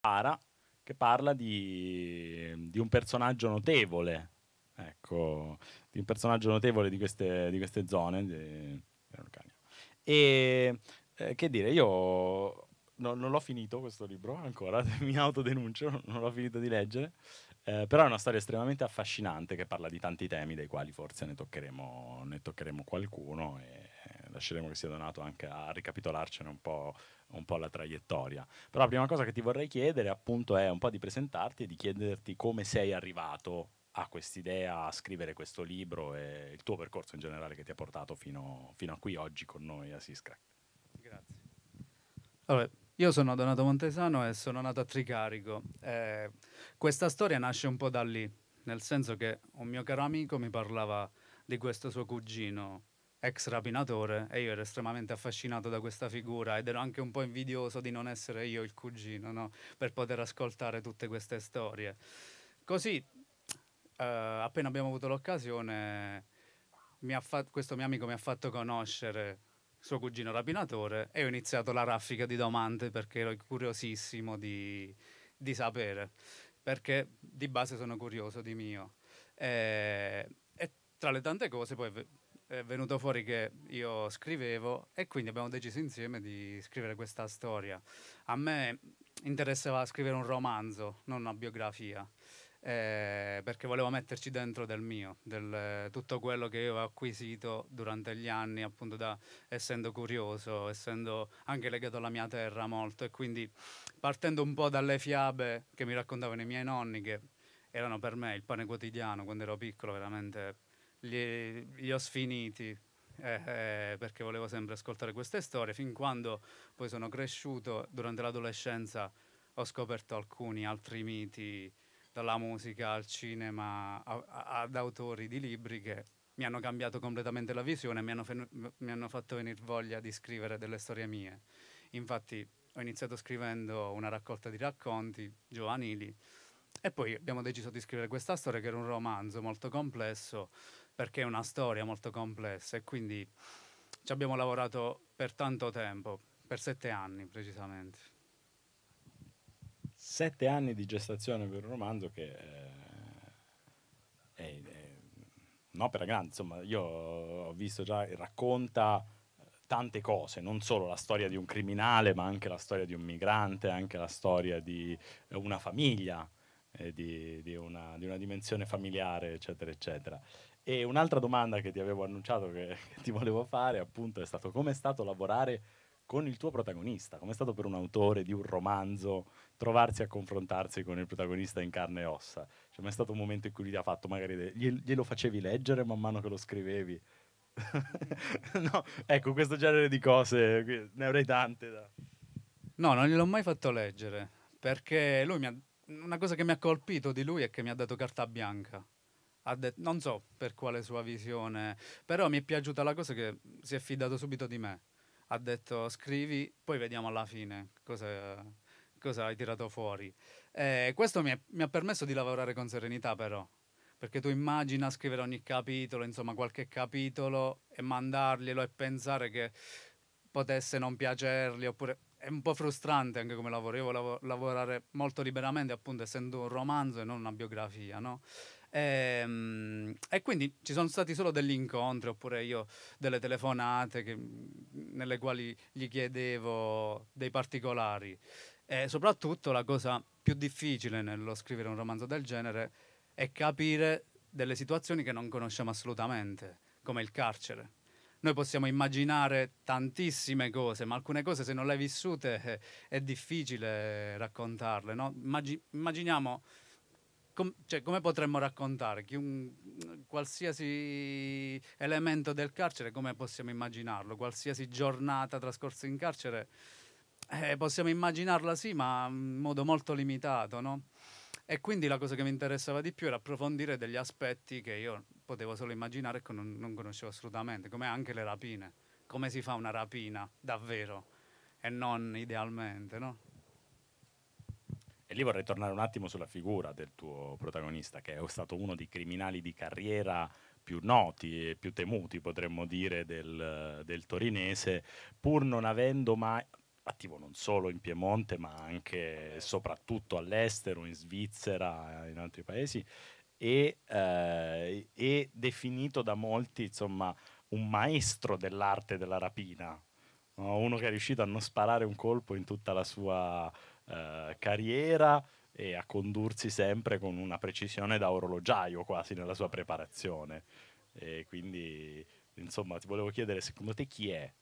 Para, che parla di, di un personaggio notevole, ecco, di un personaggio notevole di queste, di queste zone. Di, e eh, che dire, io non, non, l'ho finito questo libro ancora, mi autodenuncio, non l'ho finito di leggere, eh, però è una storia estremamente affascinante che parla di tanti temi dei quali forse ne toccheremo, ne toccheremo qualcuno. E, eh, lasceremo che sia Donato anche a ricapitolarcene un po', un po', la traiettoria. Però la prima cosa che ti vorrei chiedere appunto è un po' di presentarti e di chiederti come sei arrivato a quest'idea, a scrivere questo libro e il tuo percorso in generale che ti ha portato fino, fino a qui oggi con noi a Siscrack. Grazie. Allora, io sono Donato Montesano e sono nato a Tricarico. Eh, questa storia nasce un po' da lì, nel senso che un mio caro amico mi parlava di questo suo cugino ex rapinatore e io ero estremamente affascinato da questa figura ed ero anche un po' invidioso di non essere io il cugino, no? per poter ascoltare tutte queste storie. Così, eh, appena abbiamo avuto l'occasione, mi fatto, questo mio amico mi ha fatto conoscere suo cugino rapinatore e ho iniziato la raffica di domande perché ero curiosissimo di, di sapere, perché di base sono curioso di mio. E, eh, e tra le tante cose poi è venuto fuori che io scrivevo e quindi abbiamo deciso insieme di scrivere questa storia. A me interessava scrivere un romanzo, non una biografia, eh, perché volevo metterci dentro del mio, del, eh, tutto quello che io ho acquisito durante gli anni, appunto da, essendo curioso, essendo anche legato alla mia terra molto e quindi partendo un po' dalle fiabe che mi raccontavano i miei nonni che erano per me il pane quotidiano quando ero piccolo, veramente li, li ho sfiniti. Eh, eh, perché volevo sempre ascoltare queste storie, fin quando poi sono cresciuto, durante l'adolescenza ho scoperto alcuni altri miti, dalla musica al cinema, a, a, ad autori di libri che mi hanno cambiato completamente la visione, mi hanno, mi hanno fatto venire voglia di scrivere delle storie mie. Infatti ho iniziato scrivendo una raccolta di racconti giovanili e poi abbiamo deciso di scrivere questa storia che era un romanzo molto complesso perché è una storia molto complessa e quindi ci abbiamo lavorato per tanto tempo, per sette anni precisamente. Sette anni di gestazione per un romanzo che eh, è, è, un'opera grande, insomma io ho visto già, racconta eh, tante cose, non solo la storia di un criminale, ma anche la storia di un migrante, anche la storia di eh, una famiglia, eh, di, di, una, di, una, dimensione familiare, eccetera, eccetera. E un'altra domanda che ti avevo annunciato che, che ti volevo fare, appunto, è stato come è stato lavorare con il tuo protagonista? Come è stato per un autore di un romanzo trovarsi a confrontarsi con il protagonista in carne e ossa? Cioè, mai stato un momento in cui lui ha fatto magari de- glielo facevi leggere man mano che lo scrivevi? no, ecco, questo genere di cose ne avrei tante. Da. No, non gliel'ho mai fatto leggere perché lui mi ha, una cosa che mi ha colpito di lui è che mi ha dato carta bianca ha detto, non so per quale sua visione, però mi è piaciuta la cosa che si è fidato subito di me. Ha detto scrivi, poi vediamo alla fine cosa, cosa hai tirato fuori. Eh, questo mi, è, mi ha permesso di lavorare con serenità però, perché tu immagina scrivere ogni capitolo, insomma qualche capitolo e mandarglielo e pensare che potesse non piacergli oppure è un po' frustrante anche come lavoro, io volevo lavorare molto liberamente appunto essendo un romanzo e non una biografia, no? E, ehm, e, quindi ci sono stati solo degli incontri oppure io delle telefonate che, mm, nelle quali gli chiedevo dei particolari. E soprattutto la cosa più difficile nello scrivere un romanzo del genere è capire delle situazioni che non conosciamo assolutamente, come il carcere. Noi possiamo immaginare tantissime cose, ma alcune cose se non le hai vissute è, difficile raccontarle. No? Immaginiamo com cioè, come potremmo raccontare che un, qualsiasi elemento del carcere, come possiamo immaginarlo? Qualsiasi giornata trascorsa in carcere, eh, possiamo immaginarla sì, ma in modo molto limitato, no? E quindi la cosa che mi interessava di più era approfondire degli aspetti che io potevo solo immaginare e che non, non conoscevo assolutamente, come anche le rapine. Come si fa una rapina davvero e non idealmente, no? E lì vorrei tornare un attimo sulla figura del tuo protagonista, che è stato uno dei criminali di carriera più noti e più temuti, potremmo dire, del, del torinese, pur non avendo mai, attivo non solo in Piemonte, ma anche e soprattutto all'estero, in Svizzera, in altri paesi, e, eh, e definito da molti, insomma, un maestro dell'arte della rapina, uno che è riuscito a non sparare un colpo in tutta la sua eh, carriera e a condursi sempre con una precisione da orologiaio quasi nella sua preparazione. E quindi, insomma, ti volevo chiedere secondo te chi è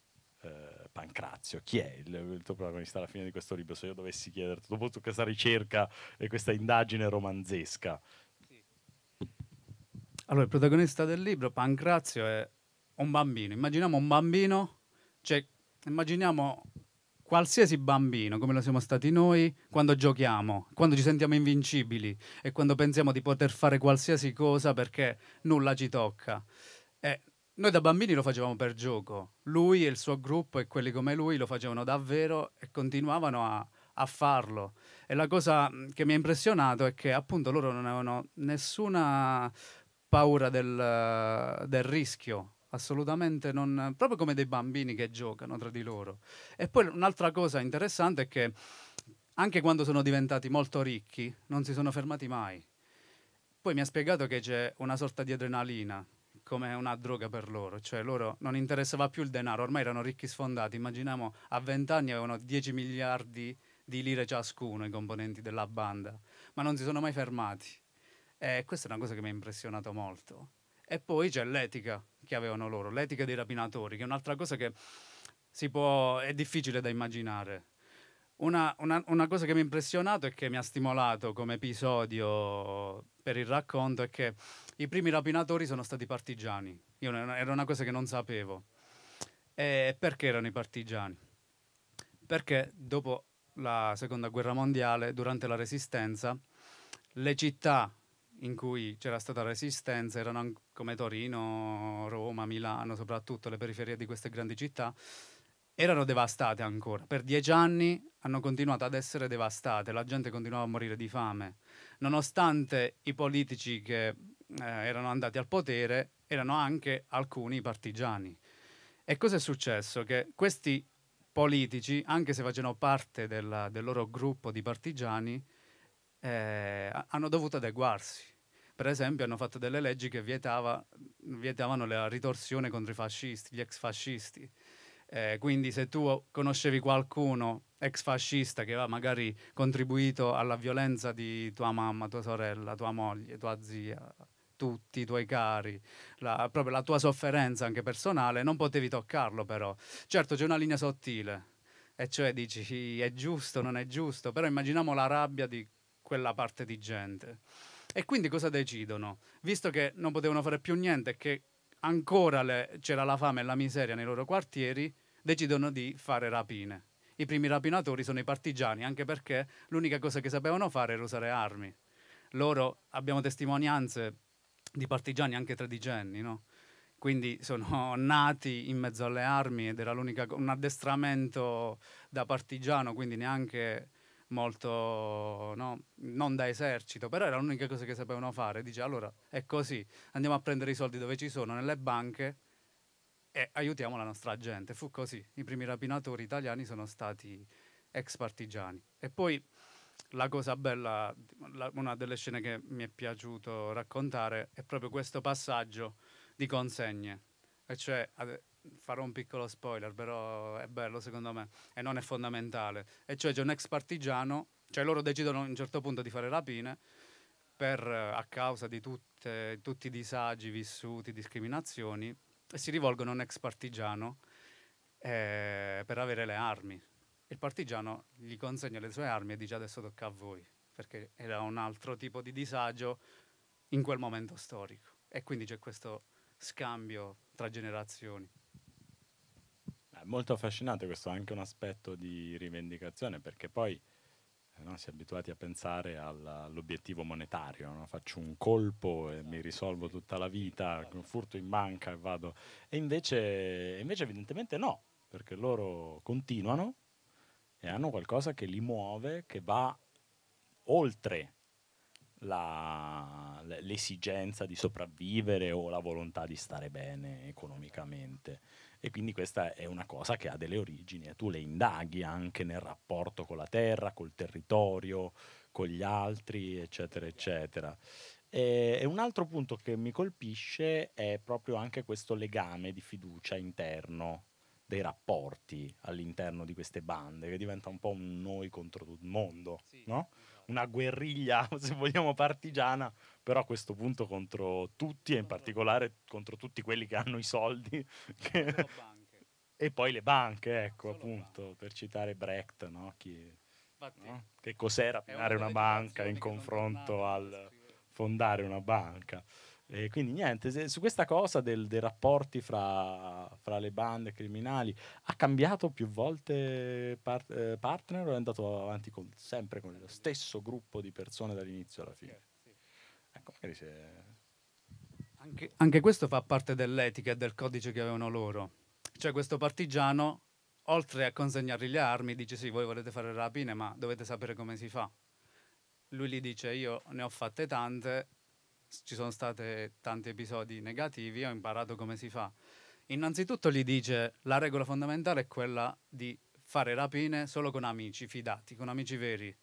eh, Pancrazio? Chi è il, il, tuo protagonista alla fine di questo libro? Se io dovessi chiederti, dopo tutta questa ricerca e questa indagine romanzesca. Sì. Allora, il protagonista del libro, Pancrazio, è un bambino. Immaginiamo un bambino, cioè immaginiamo qualsiasi bambino, come lo siamo stati noi, quando giochiamo, quando ci sentiamo invincibili e quando pensiamo di poter fare qualsiasi cosa perché nulla ci tocca. E eh, noi da bambini lo facevamo per gioco, lui e il suo gruppo e quelli come lui lo facevano davvero e continuavano a, a farlo. E la cosa mm, che mi ha impressionato è che appunto loro non avevano nessuna paura del, del rischio, assolutamente non... proprio come dei bambini che giocano tra di loro. E poi un'altra cosa interessante è che anche quando sono diventati molto ricchi non si sono fermati mai. Poi mi ha spiegato che c'è una sorta di adrenalina, come una droga per loro, cioè loro non interessava più il denaro, ormai erano ricchi sfondati, immaginiamo a 20 anni avevano 10 miliardi di lire ciascuno i componenti della banda, ma non si sono mai fermati. E questa è una cosa che mi ha impressionato molto. E poi c'è l'etica che avevano loro, l'etica dei rapinatori, che è un'altra cosa che può, è difficile da immaginare. Una, una, una cosa che mi ha impressionato e che mi ha stimolato come episodio per il racconto è che i primi rapinatori sono stati partigiani. Io, era una cosa che non sapevo. E perché erano i partigiani? Perché dopo la seconda guerra mondiale, durante la resistenza, le città in cui c'era stata resistenza, erano come Torino, Roma, Milano, soprattutto le periferie di queste grandi città, erano devastate ancora. Per dieci anni hanno continuato ad essere devastate, la gente continuava a morire di fame, nonostante i politici che eh, erano andati al potere erano anche alcuni partigiani. E cosa è successo? Che questi politici, anche se facevano parte della, del loro gruppo di partigiani, eh, hanno dovuto adeguarsi. Per esempio hanno fatto delle leggi che vietava, vietavano la ritorsione contro i fascisti, gli ex fascisti. Eh, quindi se tu conoscevi qualcuno ex fascista che aveva magari contribuito alla violenza di tua mamma, tua sorella, tua moglie, tua zia, tutti i tuoi cari, la, proprio la tua sofferenza anche personale, non potevi toccarlo però. Certo c'è una linea sottile, e cioè dici è giusto, non è giusto, però immaginiamo la rabbia di quella parte di gente. E quindi cosa decidono? Visto che non potevano fare più niente e che ancora le, c'era la fame e la miseria nei loro quartieri, decidono di fare rapine. I primi rapinatori sono i partigiani, anche perché l'unica cosa che sapevano fare era usare armi. Loro abbiamo testimonianze di partigiani anche tredicenni, no? Quindi sono nati in mezzo alle armi ed era un addestramento da partigiano, quindi neanche molto no? non da esercito, però era l'unica cosa che sapevano fare. Dice allora è così, andiamo a prendere i soldi dove ci sono, nelle banche e aiutiamo la nostra gente. Fu così. I primi rapinatori italiani sono stati ex partigiani. E poi la cosa bella, la, una delle scene che mi è piaciuto raccontare è proprio questo passaggio di consegne. E cioè farò un piccolo spoiler, però è bello secondo me e non è fondamentale. E cioè c'è un ex partigiano, cioè loro decidono a un certo punto di fare rapine per, eh, a causa di tutte, tutti i disagi vissuti, discriminazioni, e si rivolgono a un ex partigiano eh, per avere le armi. Il partigiano gli consegna le sue armi e dice adesso tocca a voi, perché era un altro tipo di disagio in quel momento storico. E quindi c'è questo scambio tra generazioni. È molto affascinante questo, anche un aspetto di rivendicazione, perché poi eh, no, si è abituati a pensare all'obiettivo monetario, no? faccio un colpo e mi certo. risolvo tutta la vita, certo. furto in banca e vado. E invece, invece evidentemente no, perché loro continuano e hanno qualcosa che li muove, che va oltre la, l'esigenza di sopravvivere o la volontà di stare bene economicamente. E quindi questa è una cosa che ha delle origini e tu le indaghi anche nel rapporto con la terra, col territorio, con gli altri, eccetera, eccetera. E, un altro punto che mi colpisce è proprio anche questo legame di fiducia interno dei rapporti all'interno di queste bande, che diventa un po' un noi contro tutto il mondo, sì. no? una guerriglia, se vogliamo, partigiana, però a questo punto contro tutti e in particolare contro tutti quelli che hanno i soldi. Che... E poi le banche, eh, ecco, appunto, banche. per citare Brecht, no? Chi... No? Che cos'era pinare una banca in confronto al fondare una banca. E quindi niente, se, su questa cosa del, dei rapporti fra, fra, le bande criminali ha cambiato più volte part, eh, partner o è andato avanti con, sempre con lo stesso gruppo di persone dall'inizio alla fine? Eh, ecco, magari se... anche, anche questo fa parte dell'etica e del codice che avevano loro. Cioè questo partigiano, oltre a consegnargli le armi, dice sì, voi volete fare rapine, ma dovete sapere come si fa. Lui gli dice io ne ho fatte tante ci sono stati tanti episodi negativi, ho imparato come si fa. Innanzitutto gli dice la regola fondamentale è quella di fare rapine solo con amici fidati, con amici veri.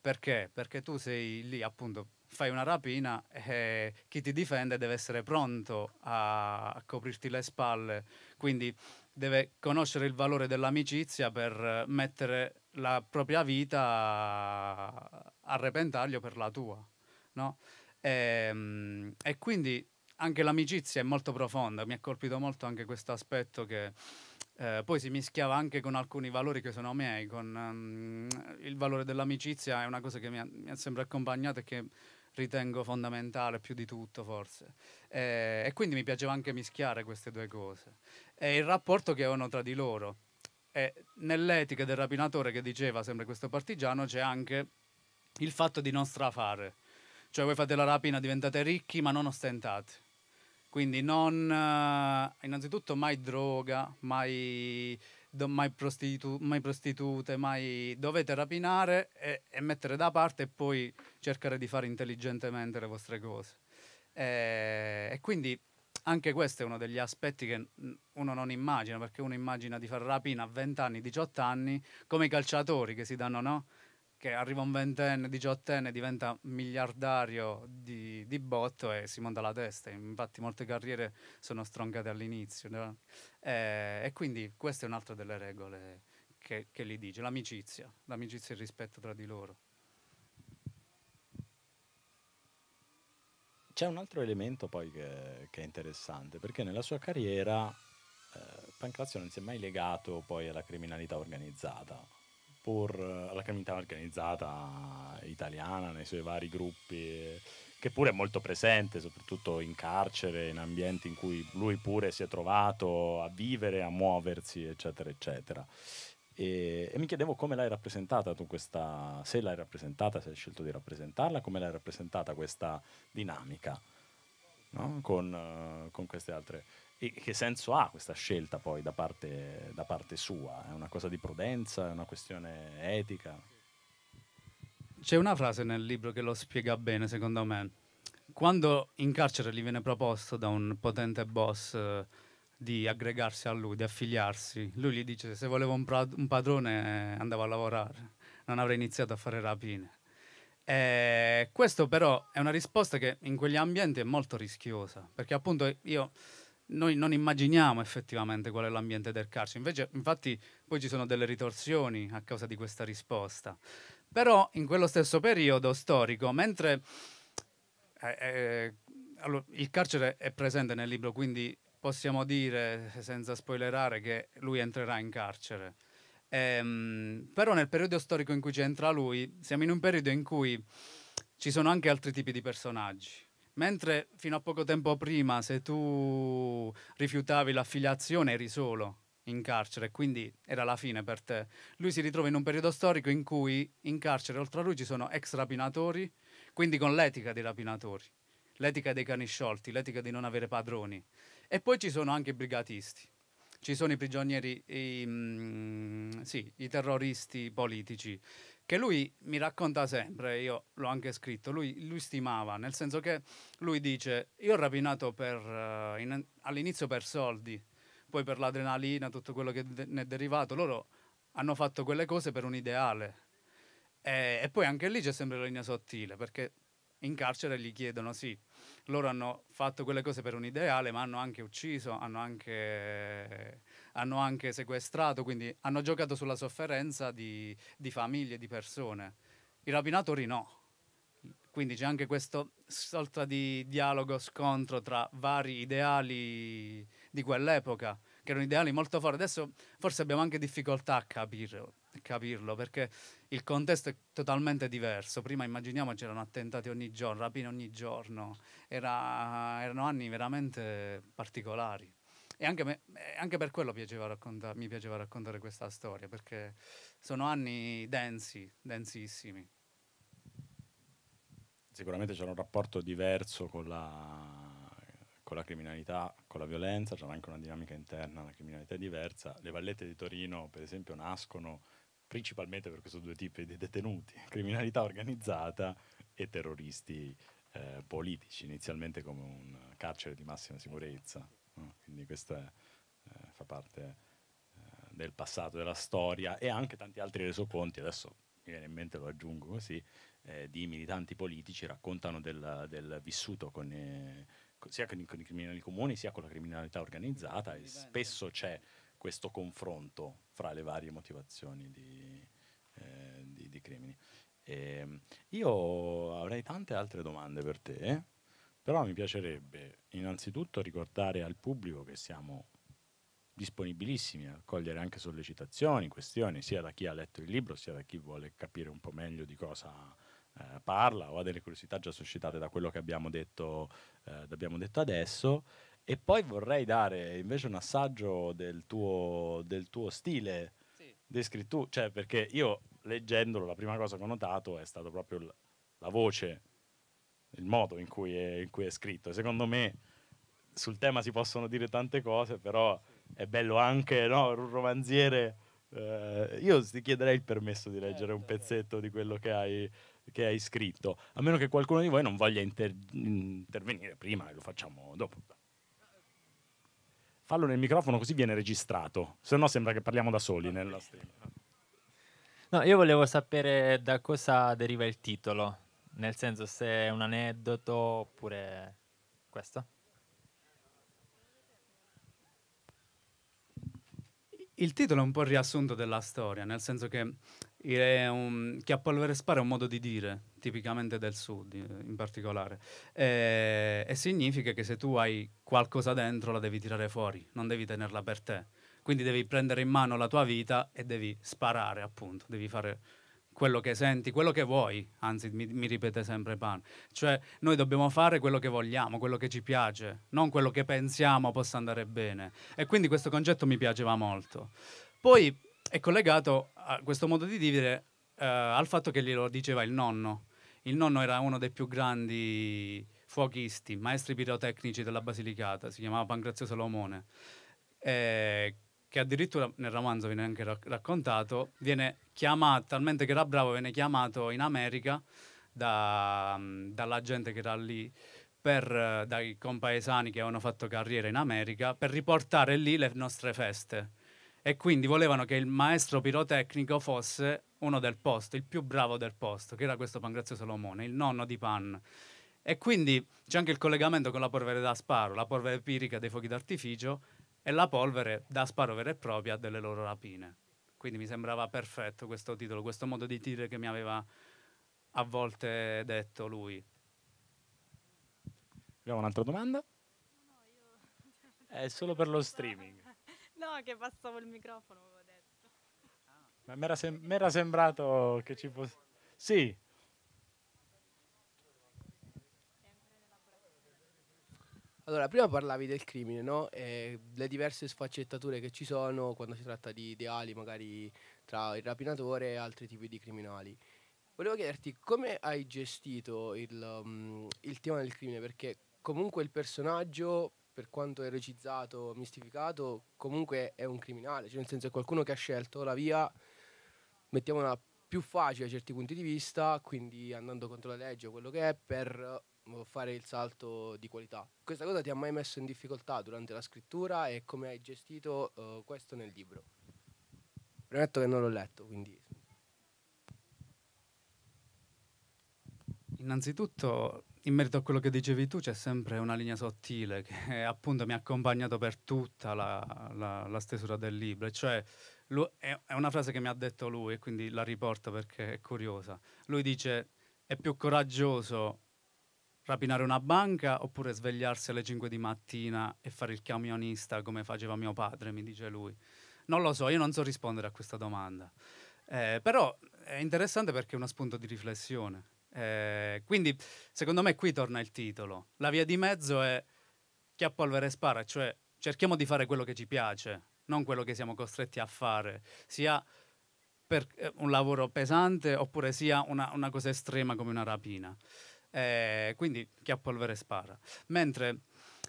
Perché? Perché tu sei lì, appunto, fai una rapina e chi ti difende deve essere pronto a coprirti le spalle, quindi deve conoscere il valore dell'amicizia per mettere la propria vita a repentaglio per la tua, no? E, ehm, e quindi anche l'amicizia è molto profonda, mi ha colpito molto anche questo aspetto che eh, poi si mischiava anche con alcuni valori che sono miei, con um, il valore dell'amicizia è una cosa che mi ha, mi ha sempre accompagnato e che ritengo fondamentale più di tutto forse. Eh, e quindi mi piaceva anche mischiare queste due cose. E il rapporto che avevano tra di loro. E nell'etica del rapinatore che diceva sempre questo partigiano c'è anche il fatto di non strafare. Cioè voi fate la rapina, diventate ricchi ma non ostentate. Quindi non, eh, innanzitutto mai droga, mai, do, mai, prostitu, mai prostitute, mai... Dovete rapinare e, e, mettere da parte e poi cercare di fare intelligentemente le vostre cose. e, e quindi anche questo è uno degli aspetti che uno non immagina, perché uno immagina di fare rapina a 20 anni, 18 anni, come i calciatori che si danno, no? che arriva un ventenne, diciottenne, diventa miliardario di, di, botto e si monta la testa. Infatti molte carriere sono stroncate all'inizio. No? E, eh, e, quindi questa è un'altra delle regole che, che li dice, l'amicizia, l'amicizia e il rispetto tra di loro. C'è un altro elemento poi che, che, è interessante, perché nella sua carriera eh, Pancrazio non si è mai legato poi alla criminalità organizzata por alla eh, criminalità organizzata italiana nei suoi vari gruppi, che pure è molto presente, soprattutto in carcere, in ambienti in cui lui pure si è trovato a vivere, a muoversi, eccetera, eccetera. E, e mi chiedevo come l'hai rappresentata tu questa, se l'hai rappresentata, se hai scelto di rappresentarla, come l'hai rappresentata questa dinamica no? con, uh, con queste altre e che senso ha questa scelta poi da parte, da parte sua? È una cosa di prudenza? È una questione etica? C'è una frase nel libro che lo spiega bene, secondo me. Quando in carcere gli viene proposto da un potente boss eh, di aggregarsi a lui, di affiliarsi, lui gli dice se volevo un, pra- un padrone eh, andavo a lavorare, non avrei iniziato a fare rapine. E questo però è una risposta che in quegli ambienti è molto rischiosa, perché appunto io noi non immaginiamo effettivamente qual è l'ambiente del carcere. Invece, infatti, poi ci sono delle ritorsioni a causa di questa risposta. Però in quello stesso periodo storico, mentre eh, eh, allora, il carcere è presente nel libro, quindi possiamo dire, senza spoilerare, che lui entrerà in carcere. Ehm, però nel periodo storico in cui c'entra lui, siamo in un periodo in cui ci sono anche altri tipi di personaggi Mentre fino a poco tempo prima, se tu rifiutavi l'affiliazione, eri solo in carcere, quindi era la fine per te. Lui si ritrova in un periodo storico in cui in carcere oltre a lui ci sono ex rapinatori, quindi con l'etica dei rapinatori, l'etica dei cani sciolti, l'etica di non avere padroni. E poi ci sono anche i brigatisti, ci sono i prigionieri, i, mm, sì, i terroristi politici che lui mi racconta sempre, io l'ho anche scritto, lui, lui stimava, nel senso che lui dice, io ho rapinato per, uh, in, all'inizio per soldi, poi per l'adrenalina, tutto quello che de- ne è derivato, loro hanno fatto quelle cose per un ideale. E, e poi anche lì c'è sempre la linea sottile, perché in carcere gli chiedono sì, loro hanno fatto quelle cose per un ideale, ma hanno anche ucciso, hanno anche hanno anche sequestrato, quindi hanno giocato sulla sofferenza di, di famiglie, di persone. I rapinatori no. Quindi c'è anche questa sorta di dialogo, scontro tra vari ideali di quell'epoca, che erano ideali molto forti. Adesso forse abbiamo anche difficoltà a capirlo, capirlo perché il contesto è totalmente diverso. Prima immaginiamo c'erano attentati ogni giorno, rapine ogni giorno, Era, erano anni veramente particolari. E anche, me, anche per quello piaceva racconta, mi piaceva raccontare questa storia, perché sono anni densi, densissimi. Sicuramente c'era un rapporto diverso con la, con la criminalità, con la violenza, c'era anche una dinamica interna, una criminalità diversa. Le vallette di Torino, per esempio, nascono principalmente per questi due tipi di detenuti, criminalità organizzata e terroristi eh, politici, inizialmente come un carcere di massima sicurezza. Mm, quindi questo è, eh, fa parte eh, del passato, della storia e anche tanti altri resoconti, adesso mi viene in mente, lo aggiungo così, eh, di militanti politici raccontano del, del vissuto con, eh, sia con i, con i criminali comuni sia con la criminalità organizzata e spesso c'è questo confronto fra le varie motivazioni di, eh, di, di crimini. E ehm, io avrei tante altre domande per te. Però mi piacerebbe innanzitutto ricordare al pubblico che siamo disponibilissimi a cogliere anche sollecitazioni, questioni, sia da chi ha letto il libro, sia da chi vuole capire un po' meglio di cosa eh, parla o ha delle curiosità già suscitate da quello che abbiamo detto, eh, abbiamo detto adesso. E poi vorrei dare invece un assaggio del tuo, del tuo stile sì. descritto, cioè perché io leggendolo la prima cosa che ho notato è stata proprio la voce il modo in cui, è, in cui è scritto. Secondo me sul tema si possono dire tante cose, però è bello anche no, un romanziere. Eh, io ti chiederei il permesso di leggere un certo, certo. pezzetto di quello che hai, che hai scritto, a meno che qualcuno di voi non voglia inter- intervenire prima e lo facciamo dopo. Fallo nel microfono così viene registrato, se no sembra che parliamo da soli nella stream. No, io volevo sapere da cosa deriva il titolo nel senso se è un aneddoto oppure questo? Il titolo è un po' il riassunto della storia, nel senso che un, che a polvere spara è un modo di dire, tipicamente del sud in particolare, e, e, significa che se tu hai qualcosa dentro la devi tirare fuori, non devi tenerla per te. Quindi devi prendere in mano la tua vita e devi sparare, appunto, devi fare quello che senti, quello che vuoi, anzi mi, mi, ripete sempre Pan, cioè noi dobbiamo fare quello che vogliamo, quello che ci piace, non quello che pensiamo possa andare bene. E quindi questo concetto mi piaceva molto. Poi è collegato a questo modo di dire eh, al fatto che glielo diceva il nonno. Il nonno era uno dei più grandi fuochisti, maestri pirotecnici della Basilicata, si chiamava Pancrazio Salomone. Eh, che addirittura nel romanzo viene anche rac- raccontato, viene chiamata, talmente che era bravo, viene chiamato in America da, dalla gente che era lì, per, dai compaesani che avevano fatto carriera in America, per riportare lì le nostre feste. E quindi volevano che il maestro pirotecnico fosse uno del posto, il più bravo del posto, che era questo Pangrazio Salomone, il nonno di Pan. E quindi c'è anche il collegamento con la polvere da sparo, la polvere pirica dei fuochi d'artificio, e la polvere da sparo vera e propria delle loro rapine. Quindi mi sembrava perfetto questo titolo, questo modo di dire che mi aveva a volte detto lui. Abbiamo un'altra domanda? È solo per lo streaming. No, che passavo il microfono, avevo detto. Ah. mi era sem- sembrato che ci fosse... Sì, Allora, prima parlavi del crimine, no? E le diverse sfaccettature che ci sono quando si tratta di ideali, magari tra il rapinatore e altri tipi di criminali. Volevo chiederti come hai gestito il, um, il tema del crimine, perché comunque il personaggio, per quanto eroicizzato, mistificato, comunque è un criminale, cioè nel senso è qualcuno che ha scelto la via, mettiamola più facile a certi punti di vista, quindi andando contro la legge o quello che è, per Mm, fare il salto di qualità. Questa cosa ti ha mai messo in difficoltà durante la scrittura e come hai gestito uh, questo nel libro? Premetto che non l'ho letto, quindi... Innanzitutto, in merito a quello che dicevi tu, c'è sempre una linea sottile che appunto mi ha accompagnato per tutta la, la, la stesura del libro, cioè lui, è, è una frase che mi ha detto lui e quindi la riporto perché è curiosa. Lui dice, è più coraggioso rapinare una banca oppure svegliarsi alle 5 di mattina e fare il camionista come faceva mio padre, mi dice lui. Non lo so, io non so rispondere a questa domanda. Eh, però è interessante perché è uno spunto di riflessione. Eh, quindi, secondo me, qui torna il titolo. La via di mezzo è chi ha polvere e spara, cioè cerchiamo di fare quello che ci piace, non quello che siamo costretti a fare, sia per eh, un lavoro pesante oppure sia una, una cosa estrema come una rapina. Eh, quindi chi ha polvere spara. Mentre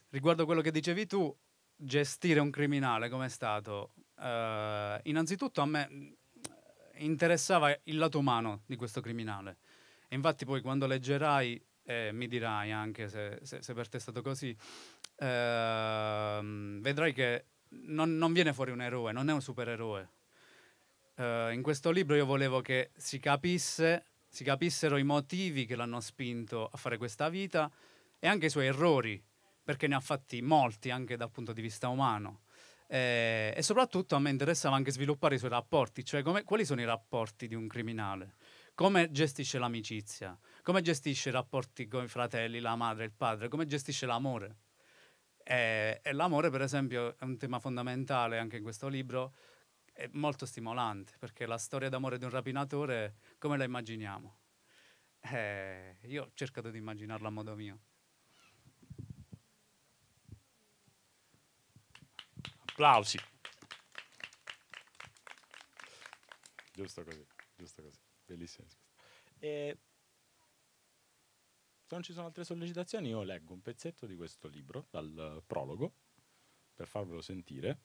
riguardo quello che dicevi tu, gestire un criminale come è stato? Eh, innanzitutto a me eh, interessava il lato umano di questo criminale. E infatti poi quando leggerai, eh, mi dirai anche se, se, se, per te è stato così, ehm, vedrai che non, non viene fuori un eroe, non è un supereroe, Uh, in questo libro io volevo che si capisse si capissero i motivi che l'hanno spinto a fare questa vita e anche i suoi errori, perché ne ha fatti molti anche dal punto di vista umano. Eh, e soprattutto a me interessava anche sviluppare i suoi rapporti, cioè come, quali sono i rapporti di un criminale, come gestisce l'amicizia, come gestisce i rapporti con i fratelli, la madre, il padre, come gestisce l'amore. Eh, e l'amore, per esempio, è un tema fondamentale anche in questo libro è molto stimolante perché la storia d'amore di un rapinatore come la immaginiamo? Eh, io ho cercato di immaginarla a modo mio. Applausi. Giusto così, giusto così, bellissima eh, se non ci sono altre sollecitazioni, io leggo un pezzetto di questo libro dal prologo per farvelo sentire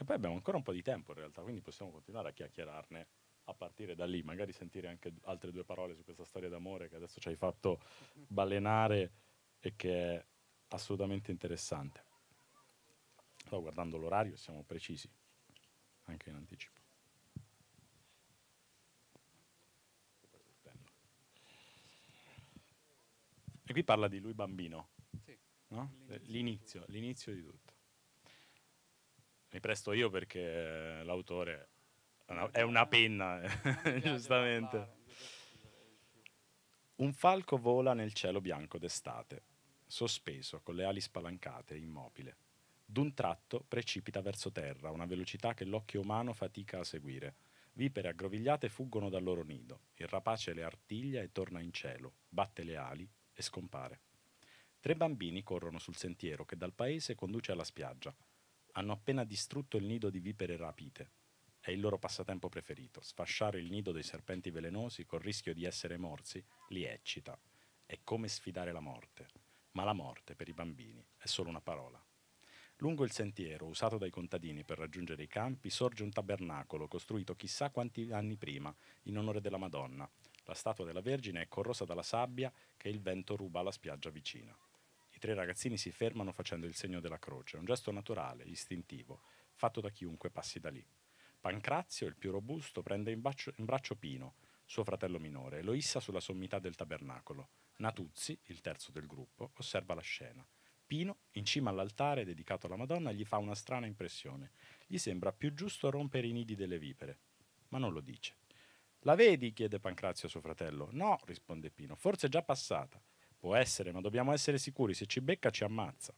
e poi abbiamo ancora un po' di tempo in realtà, quindi possiamo continuare a chiacchierarne a partire da lì, magari sentire anche altre due parole su questa storia d'amore che adesso ci hai fatto balenare e che è assolutamente interessante. Sto guardando l'orario, siamo precisi, anche in anticipo. E qui parla di lui bambino, sì. no? l'inizio. l'inizio di tutto mi presto io perché eh, l'autore è una penna, eh, giustamente. Un falco vola nel cielo bianco d'estate, sospeso, con le ali spalancate, immobile. D'un tratto precipita verso terra a una velocità che l'occhio umano fatica a seguire. Vipere aggrovigliate fuggono dal loro nido, il rapace le artiglia e torna in cielo, batte le ali e scompare. Tre bambini corrono sul sentiero che dal paese conduce alla spiaggia hanno appena distrutto il nido di vipere rapite. È il loro passatempo preferito, sfasciare il nido dei serpenti velenosi col rischio di essere morsi li eccita. È come sfidare la morte. Ma la morte, per i bambini, è solo una parola. Lungo il sentiero, usato dai contadini per raggiungere i campi, sorge un tabernacolo costruito chissà quanti anni prima, in onore della Madonna. La statua della Vergine è corrosa dalla sabbia che il vento ruba alla spiaggia vicina. I tre ragazzini si fermano facendo il segno della croce, un gesto naturale, istintivo, fatto da chiunque passi da lì. Pancrazio, il più robusto, prende in, bacio, in braccio Pino, suo fratello minore, e lo issa sulla sommità del tabernacolo. Natuzzi, il terzo del gruppo, osserva la scena. Pino, in cima all'altare dedicato alla Madonna, gli fa una strana impressione. Gli sembra più giusto rompere i nidi delle vipere, ma non lo dice. La vedi? chiede Pancrazio a suo fratello. No, risponde Pino, forse è già passata. Può essere, ma dobbiamo essere sicuri, se ci becca ci ammazza.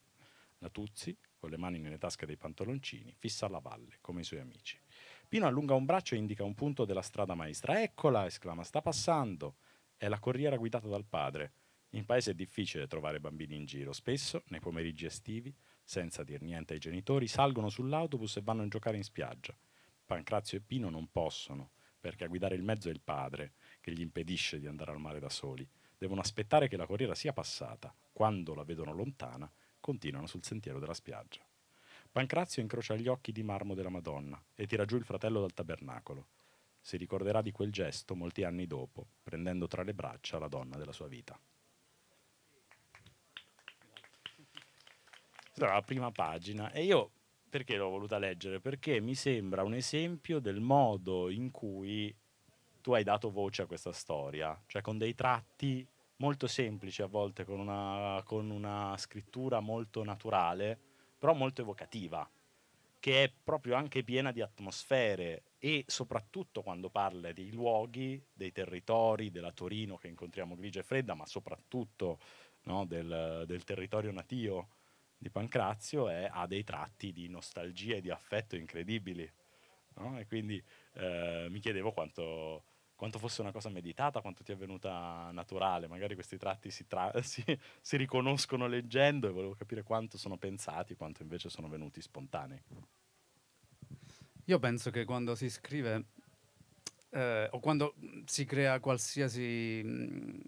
La Tuzzi, con le mani nelle tasche dei pantaloncini, fissa la valle, come i suoi amici. Pino allunga un braccio e indica un punto della strada maestra. Eccola, esclama, sta passando. È la corriera guidata dal padre. In paese è difficile trovare bambini in giro. Spesso, nei pomeriggi estivi, senza dir niente ai genitori, salgono sull'autobus e vanno a giocare in spiaggia. Pancrazio e Pino non possono, perché a guidare il mezzo è il padre, che gli impedisce di andare al mare da soli devono aspettare che la corriera sia passata. Quando la vedono lontana, continuano sul sentiero della spiaggia. Pancrazio incrocia gli occhi di marmo della Madonna e tira giù il fratello dal tabernacolo. Si ricorderà di quel gesto molti anni dopo, prendendo tra le braccia la donna della sua vita. Questa Allora, la prima pagina, e io perché l'ho voluta leggere? Perché mi sembra un esempio del modo in cui tu hai dato voce a questa storia, cioè con dei tratti molto semplici a volte, con una, con una scrittura molto naturale, però molto evocativa, che è proprio anche piena di atmosfere e soprattutto quando parla dei luoghi, dei territori, della Torino che incontriamo grigia e fredda, ma soprattutto no, del, del, territorio natio di Pancrazio, è, ha dei tratti di nostalgia e di affetto incredibili. No? E quindi eh, mi chiedevo quanto, quanto fosse una cosa meditata, quanto ti è venuta naturale, magari questi tratti si, tra- si, si riconoscono leggendo e volevo capire quanto sono pensati, quanto invece sono venuti spontanei. Io penso che quando si scrive eh, o quando si crea qualsiasi, mm,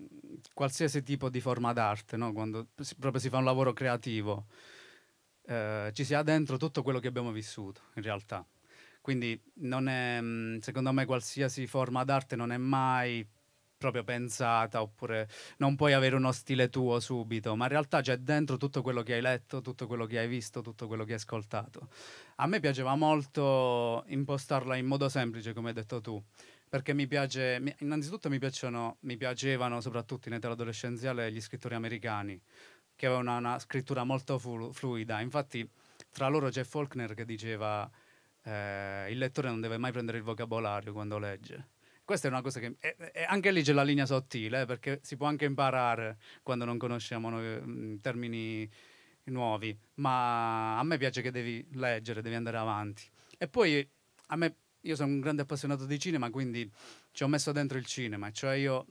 qualsiasi tipo di forma d'arte, no? quando si, proprio si fa un lavoro creativo, eh, ci sia dentro tutto quello che abbiamo vissuto in realtà. Quindi è, mm, secondo me qualsiasi forma d'arte non è mai proprio pensata oppure non puoi avere uno stile tuo subito, ma in realtà c'è dentro tutto quello che hai letto, tutto quello che hai visto, tutto quello che hai ascoltato. A me piaceva molto impostarla in modo semplice, come hai detto tu, perché mi piace, innanzitutto mi, mi piacevano soprattutto in età adolescenziale gli scrittori americani, che avevano una, una scrittura molto flu, fluida, infatti tra loro c'è Faulkner che diceva eh, il lettore non deve mai prendere il vocabolario quando legge. Questa è una cosa che... E, e anche lì c'è la linea sottile, eh, perché si può anche imparare quando non conosciamo noi, mm, termini nuovi, ma a me piace che devi leggere, devi andare avanti. E poi a me, io sono un grande appassionato di cinema, quindi ci ho messo dentro il cinema, cioè io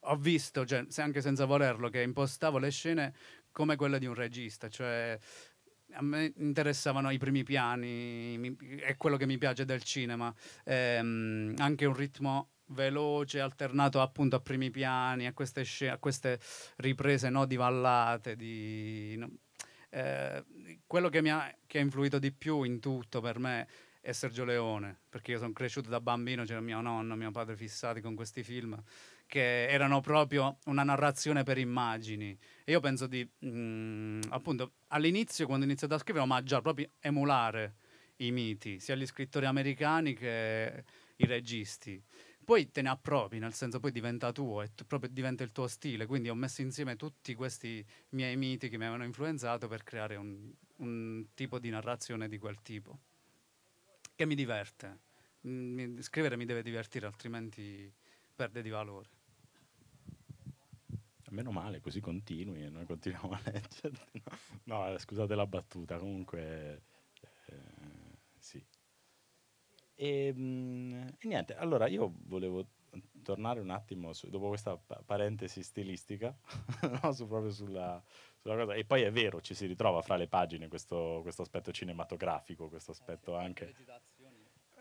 ho visto, cioè, anche senza volerlo, che impostavo le scene come quelle di un regista, cioè a me interessavano i primi piani, mi, è quello che mi piace del cinema, ehm, anche un ritmo veloce, alternato appunto a primi piani, a queste, sc- a queste riprese no, divallate, di, no, eh, quello che, mi ha, che ha influito di più in tutto per me è Sergio Leone, perché io sono cresciuto da bambino, c'era mio nonno, mio padre fissati con questi film che erano proprio una narrazione per immagini. E io penso di, mh, mm, appunto, all'inizio quando ho iniziato a scrivere, ma già proprio emulare i miti, sia gli scrittori americani che i registi. Poi te ne appropri, nel senso poi diventa tuo, e tu, proprio diventa il tuo stile. Quindi ho messo insieme tutti questi miei miti che mi avevano influenzato per creare un, un tipo di narrazione di quel tipo, che mi diverte. Mh, mm, scrivere mi deve divertire, altrimenti perde di valore. Meno male, così continui e noi continuiamo a leggerti. No, no eh, scusate la battuta, comunque eh, sì. E, ehm, mh, e, niente, allora io volevo tornare un attimo su, dopo questa parentesi stilistica, no, su, proprio sulla, sulla, cosa. E poi è vero, ci si ritrova fra le pagine questo, questo aspetto cinematografico, questo aspetto eh anche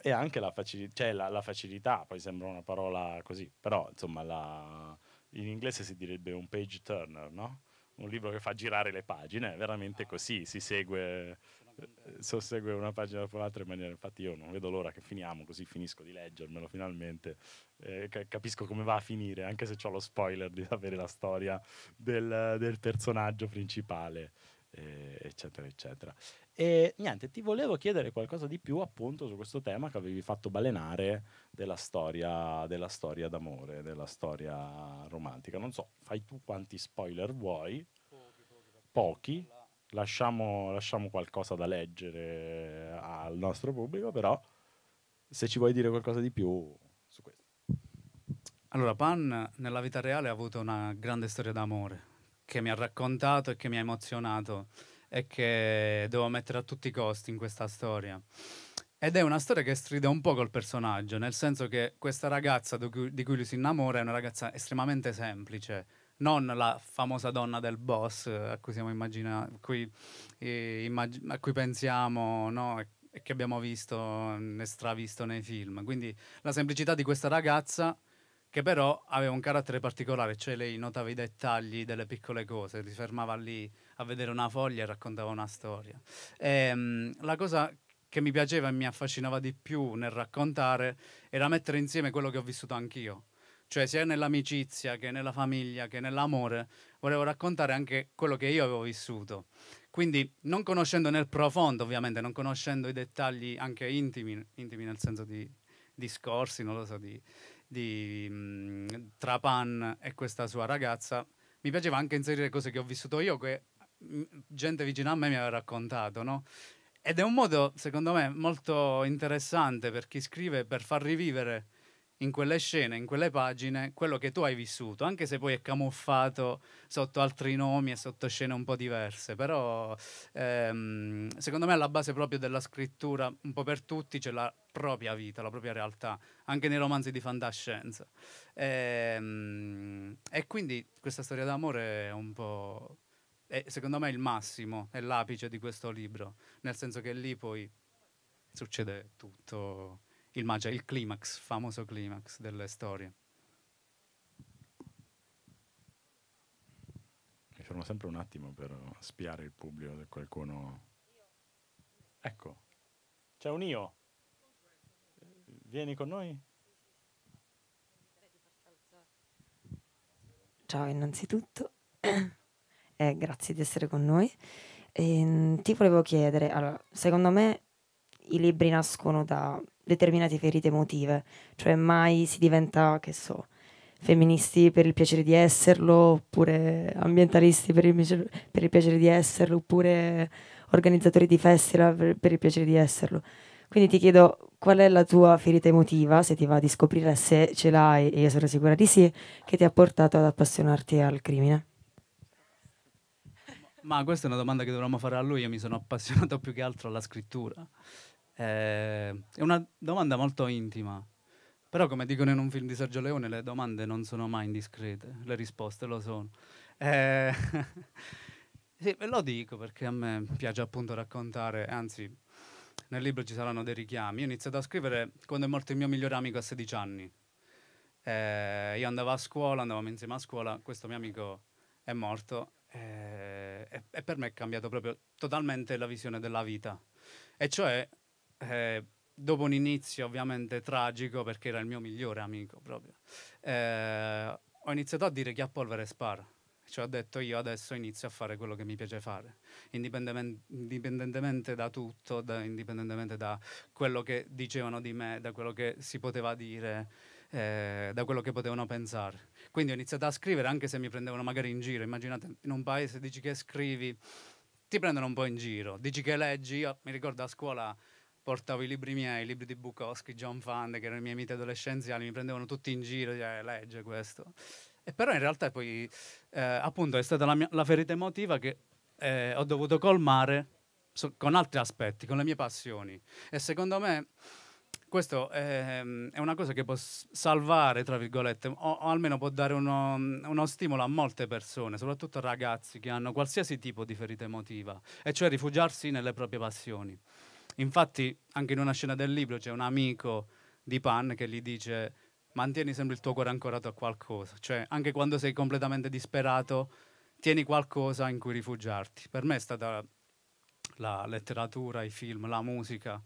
e anche la, facil- cioè la, la, facilità, poi sembra una parola così, però insomma la, in inglese si direbbe un page turner, no? un libro che fa girare le pagine, è veramente ah. così, si segue, eh, sosegue una pagina dopo l'altra in maniera, infatti io non vedo l'ora che finiamo così finisco di leggermelo finalmente, eh, capisco come va a finire, anche se ho lo spoiler di sapere la storia del, del personaggio principale, eh, eccetera, eccetera. E niente, ti volevo chiedere qualcosa di più appunto su questo tema che avevi fatto balenare della storia, della storia d'amore, della storia romantica. Non so, fai tu quanti spoiler vuoi, pochi, Lasciamo, lasciamo qualcosa da leggere al nostro pubblico, però se ci vuoi dire qualcosa di più su questo. Allora, Pan nella vita reale ha avuto una grande storia d'amore che mi ha raccontato e che mi ha emozionato e che devo mettere a tutti i costi in questa storia. Ed è una storia che stride un po' col personaggio, nel senso che questa ragazza di cui lui si innamora è una ragazza estremamente semplice, non la famosa donna del boss eh, a cui, immagina- cui, eh, immag- a cui pensiamo, no? e che abbiamo visto e stravisto nei film. Quindi la semplicità di questa ragazza che però aveva un carattere particolare, cioè lei notava i dettagli delle piccole cose, si fermava lì a vedere una foglia e raccontava una storia. E, um, la cosa che mi piaceva e mi affascinava di più nel raccontare era mettere insieme quello che ho vissuto anch'io. Cioè, sia nell'amicizia che nella famiglia che nell'amore, volevo raccontare anche quello che io avevo vissuto. Quindi, non conoscendo nel profondo, ovviamente, non conoscendo i dettagli anche intimi, intimi nel senso di discorsi, non lo so, di, di mh, mhmm, tra Pan e questa sua ragazza, mi piaceva anche inserire cose che ho vissuto io, che mhmm, gente vicina a me mi aveva raccontato, no? Ed è un modo, secondo me, molto interessante per chi scrive per far rivivere in quelle scene, in quelle pagine, quello che tu hai vissuto, anche se poi è camuffato sotto altri nomi e sotto scene un po' diverse, però ehm, secondo me alla base proprio della scrittura, un po' per tutti, c'è la propria vita, la propria realtà, anche nei romanzi di fantascienza. E, ehm, e quindi questa storia d'amore è un po'... È, secondo me il massimo, è l'apice di questo libro, nel senso che lì poi succede tutto il Magia, il climax, famoso climax delle storie. Mi fermo sempre un attimo per spiare il pubblico se qualcuno... Ecco, c'è un io. Vieni con noi? Ciao innanzitutto, eh, grazie di essere con noi. E, ehm, ti volevo chiedere, allora, secondo me i libri nascono da determinate ferite emotive, cioè mai si diventa, che so, femministi per il piacere di esserlo, oppure ambientalisti per il, per il piacere di esserlo, oppure organizzatori di festival per, per il piacere di esserlo. Quindi ti chiedo qual è la tua ferita emotiva, se ti va di scoprire se ce l'hai, e io sono sicura di sì, che ti ha portato ad appassionarti al crimine. Ma questa è una domanda che dovremmo fare a lui, io mi sono appassionato più che altro alla scrittura eh, è una domanda molto intima, però come dicono in un film di Sergio Leone le domande non sono mai indiscrete, le risposte lo sono. Eh, sì, lo dico perché a me piace appunto raccontare, anzi nel libro ci saranno dei richiami. Io ho iniziato a scrivere quando è morto il mio migliore amico a 16 anni. Eh, io andavo a scuola, andavamo insieme a scuola, questo mio amico è morto eh, e, e, per me è cambiato proprio totalmente la visione della vita. E cioè eh, dopo un inizio ovviamente tragico perché era il mio migliore amico proprio, eh, ho iniziato a dire chi ha polvere spara. Cioè ho detto io adesso inizio a fare quello che mi piace fare, indipendentemente, indipendentemente da tutto, da, indipendentemente da quello che dicevano di me, da quello che si poteva dire, eh, da quello che potevano pensare. Quindi ho iniziato a scrivere anche se mi prendevano magari in giro. Immaginate in un paese dici che scrivi, ti prendono un po' in giro, dici che leggi, io mi ricordo a scuola portavo i libri miei, i libri di Bukowski, John Fand, che erano i miei miti adolescenziali, mi prendevano tutti in giro, eh, legge questo. E però in realtà poi, eh, appunto, è stata la, mia, la ferita emotiva che eh, ho dovuto colmare so, con altri aspetti, con le mie passioni. E secondo me questo è, ehm, è una cosa che può salvare, tra virgolette, o, o almeno può dare uno, uno, stimolo a molte persone, soprattutto ragazzi che hanno qualsiasi tipo di ferita emotiva, e cioè rifugiarsi nelle proprie passioni. Infatti, anche in una scena del libro c'è un amico di Pan che gli dice: Mantieni sempre il tuo cuore ancorato a qualcosa, cioè anche quando sei completamente disperato, tieni qualcosa in cui rifugiarti. Per me è stata la letteratura, i film, la musica.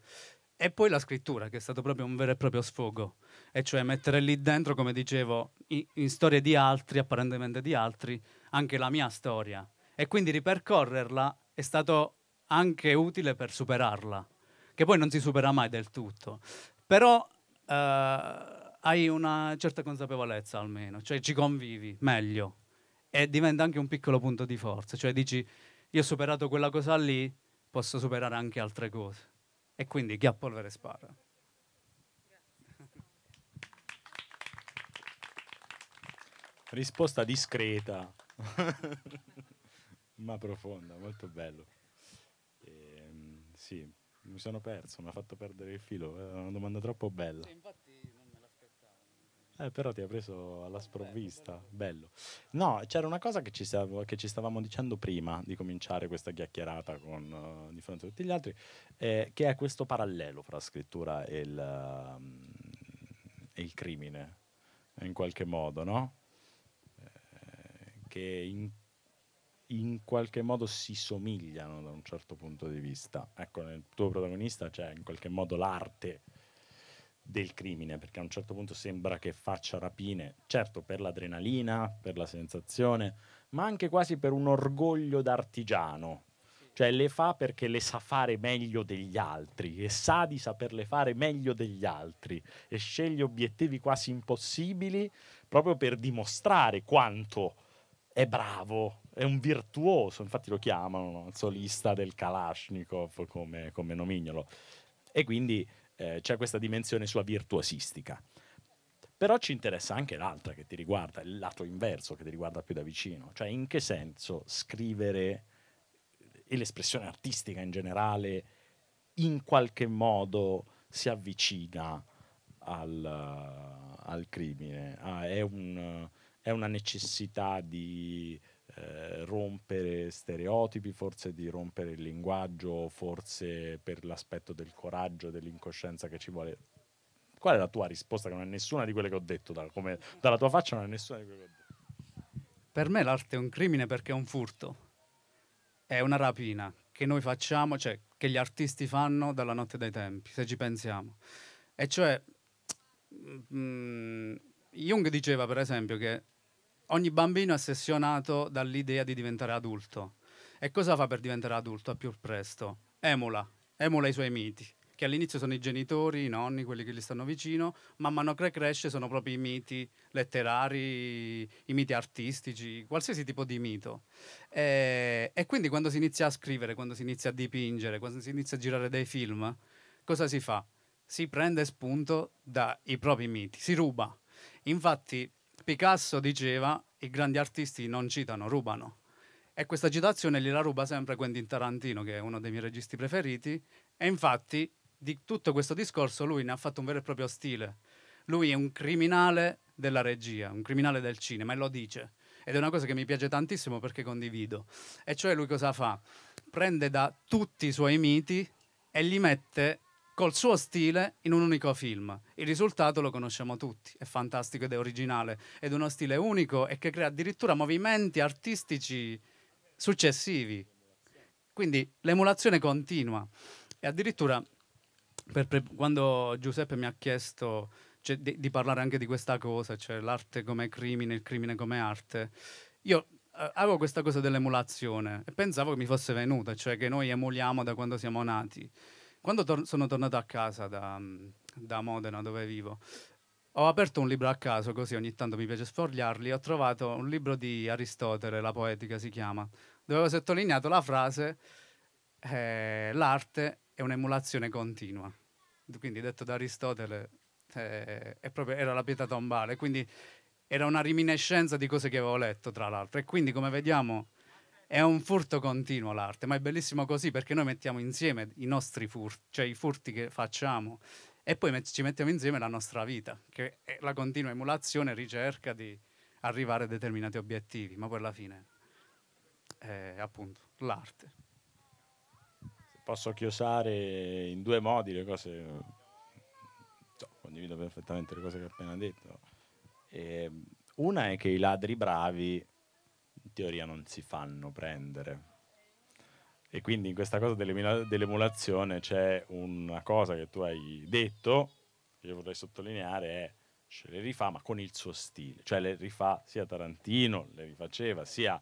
E poi la scrittura, che è stato proprio un vero e proprio sfogo, e cioè mettere lì dentro, come dicevo, in, in storie di altri, apparentemente di altri, anche la mia storia. E quindi ripercorrerla è stato anche utile per superarla che poi non si supera mai del tutto, però eh, hai una certa consapevolezza almeno, cioè ci convivi meglio e diventa anche un piccolo punto di forza, cioè dici io ho superato quella cosa lì, posso superare anche altre cose e quindi chi ha polvere spara. Risposta discreta, ma profonda, molto bello. E, ehm, sì, mi sono perso, mi ha fatto perdere il filo. È una domanda troppo bella. Sì, infatti non me l'aspettavo. Eh, però ti ha preso alla sprovvista. Bello, bello. bello. No, c'era una cosa che ci, stavo, che ci, stavamo dicendo prima di cominciare questa chiacchierata con, uh, di fronte a tutti gli altri, eh, che è questo parallelo fra scrittura e il, um, e il crimine, in qualche modo, no? Eh, che in in qualche modo si somigliano da un certo punto di vista. Ecco, nel tuo protagonista c'è in qualche modo l'arte del crimine, perché a un certo punto sembra che faccia rapine, certo per l'adrenalina, per la sensazione, ma anche quasi per un orgoglio d'artigiano. Cioè le fa perché le sa fare meglio degli altri e sa di saperle fare meglio degli altri e sceglie obiettivi quasi impossibili proprio per dimostrare quanto è bravo è un virtuoso, infatti lo chiamano il solista del Kalashnikov come, come nomignolo. E quindi eh, c'è questa dimensione sua virtuosistica. Però ci interessa anche l'altra che ti riguarda, il lato inverso che ti riguarda più da vicino, cioè in che senso scrivere e eh, l'espressione artistica in generale in qualche modo si avvicina al, al crimine, ah, è, un, è, una necessità di eh, rompere stereotipi, forse di rompere il linguaggio, forse per l'aspetto del coraggio, dell'incoscienza che ci vuole. Qual è la tua risposta? Che non è nessuna di quelle che ho detto, da, come, dalla tua faccia non è nessuna di quelle che ho detto. Per me l'arte è un crimine perché è un furto, è una rapina che noi facciamo, cioè che gli artisti fanno dalla notte dei tempi, se ci pensiamo. E cioè, mh, mm, mm, Jung diceva per esempio che ogni bambino è sessionato dall'idea di diventare adulto. E cosa fa per diventare adulto a più presto? Emula, emula i suoi miti, che all'inizio sono i genitori, i nonni, quelli che gli stanno vicino, man mano che cresce sono proprio i miti letterari, i miti artistici, qualsiasi tipo di mito. E, e quindi quando si inizia a scrivere, quando si inizia a dipingere, quando si inizia a girare dei film, cosa si fa? Si prende spunto dai propri miti, si ruba. Infatti Picasso diceva i grandi artisti non citano, rubano. E questa citazione gliela ruba sempre Quentin Tarantino, che è uno dei miei registi preferiti. E infatti di tutto questo discorso lui ne ha fatto un vero e proprio stile. Lui è un criminale della regia, un criminale del cinema e lo dice. Ed è una cosa che mi piace tantissimo perché condivido. E cioè lui cosa fa? Prende da tutti i suoi miti e li mette col suo stile in un unico film. Il risultato lo conosciamo tutti, è fantastico ed è originale, ed uno stile unico e che crea addirittura movimenti artistici successivi. Quindi l'emulazione continua. E addirittura pre- quando Giuseppe mi ha chiesto cioè, di, di, parlare anche di questa cosa, cioè l'arte come crimine, il crimine come arte, io eh, avevo questa cosa dell'emulazione e pensavo che mi fosse venuta, cioè che noi emuliamo da quando siamo nati. Quando tor- sono tornato a casa da, da Modena, dove vivo, ho aperto un libro a caso, così ogni tanto mi piace sfogliarli. Ho trovato un libro di Aristotele, La poetica si chiama, dove ho sottolineato la frase eh, l'arte è un'emulazione continua. Quindi detto da Aristotele, eh, proprio, era la pietà tombale, quindi era una riminiscenza di cose che avevo letto, tra l'altro. E quindi, come vediamo, è un furto continuo l'arte, ma è bellissimo così perché noi mettiamo insieme i nostri furti, cioè i furti che facciamo e poi ci mettiamo insieme la nostra vita, che è la continua emulazione ricerca di arrivare a determinati obiettivi, ma poi alla fine è appunto l'arte. Posso chiosare in due modi le cose, no, cioè, condivido perfettamente le cose che ho appena detto. E ehm, una è che i ladri bravi in teoria non si fanno prendere. E quindi in questa cosa dell'emulazione c'è una cosa che tu hai detto, che io vorrei sottolineare, è ce le rifà ma con il suo stile, cioè le rifà sia Tarantino, le rifaceva sia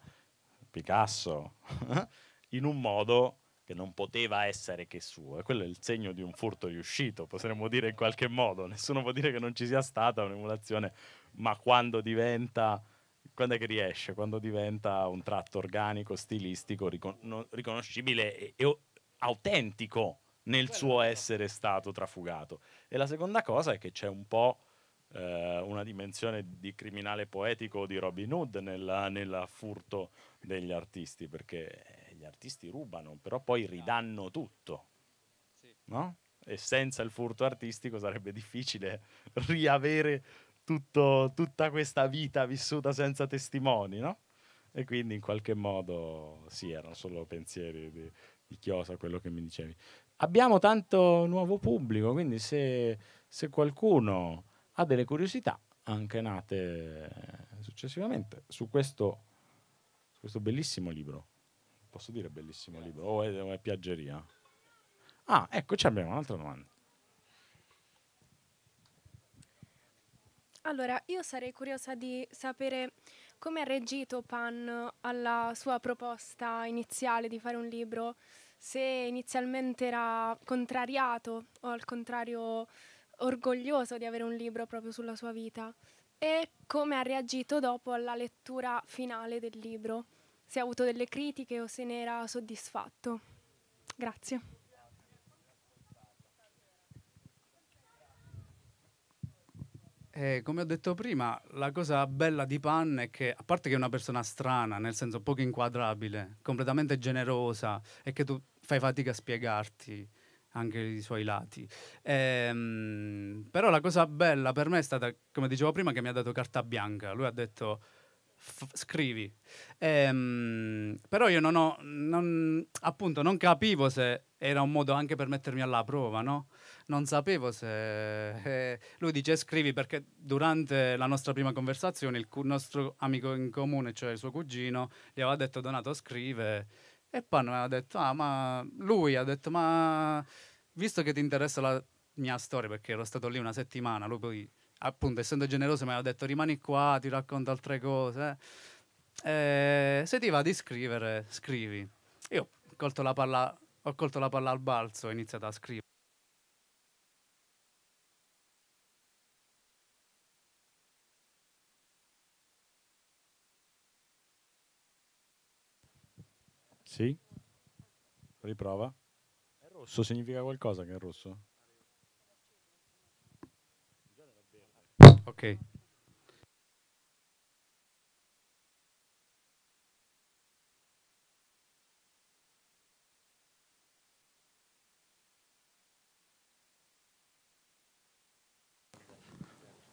Picasso, in un modo che non poteva essere che suo. E quello è il segno di un furto riuscito, potremmo dire in qualche modo. Nessuno può dire che non ci sia stata un'emulazione, ma quando diventa quando è che riesce? Quando diventa un tratto organico, stilistico, ricon- riconoscibile e, e autentico nel Quello suo essere stato trafugato. E la seconda cosa è che c'è un po' eh, una dimensione di criminale poetico di Robin Hood nel furto degli artisti, perché eh, gli artisti rubano, però poi ridanno tutto. Sì. No? E senza il furto artistico sarebbe difficile riavere tutto, tutta questa vita vissuta senza testimoni, no? E quindi in qualche modo sì, erano solo pensieri di, di Chiosa quello che mi dicevi. Abbiamo tanto nuovo pubblico, quindi se, se qualcuno ha delle curiosità, anche nate successivamente, su questo, su questo bellissimo libro, posso dire bellissimo libro, o è, o è piaggeria? Ah, ecco, ci abbiamo un'altra domanda. Allora, io sarei curiosa di sapere come ha reagito Pan alla sua proposta iniziale di fare un libro, se inizialmente era contrariato o al contrario orgoglioso di avere un libro proprio sulla sua vita e come ha reagito dopo alla lettura finale del libro, se ha avuto delle critiche o se ne era soddisfatto. Grazie. Eh, come ho detto prima, la cosa bella di Pan è che, a parte che è una persona strana, nel senso poco inquadrabile, completamente generosa e che tu fai fatica a spiegarti anche i suoi lati. Ehm, però la cosa bella per me è stata, come dicevo prima, che mi ha dato carta bianca. Lui ha detto f- scrivi. Ehm, però io non ho, non, appunto, non capivo se era un modo anche per mettermi alla prova, no? Non sapevo se... Eh, lui dice scrivi perché durante la nostra prima conversazione il cu- nostro amico in comune, cioè il suo cugino, gli aveva detto Donato scrive e poi mi aveva detto, ah ma lui ha detto ma visto che ti interessa la mia storia perché ero stato lì una settimana, lui poi appunto, essendo generoso, mi aveva detto rimani qua, ti racconto altre cose. Eh, se ti va di scrivere, scrivi. Io ho colto la palla, ho colto la palla al balzo e ho iniziato a scrivere. Sì, riprova. È rosso, significa qualcosa che è rosso? Ok.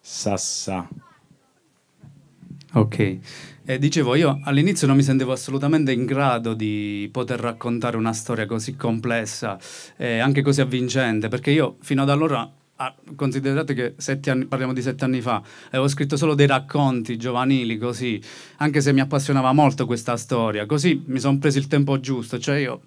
Sassa. Ok, eh, dicevo io all'inizio non mi sentivo assolutamente in grado di poter raccontare una storia così complessa e eh, anche così avvincente perché io fino ad allora Ah, considerate che anni, parliamo di sette anni fa, avevo eh, scritto solo dei racconti giovanili così, anche se mi appassionava molto questa storia, così mi sono preso il tempo giusto, cioè io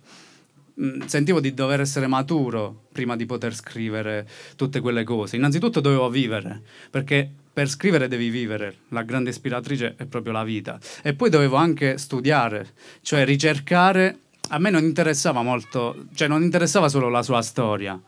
mh, mm, sentivo di dover essere maturo prima di poter scrivere tutte quelle cose. Innanzitutto dovevo vivere, perché per scrivere devi vivere, la grande ispiratrice è proprio la vita. E poi dovevo anche studiare, cioè ricercare, a me non interessava molto, cioè non interessava solo la sua storia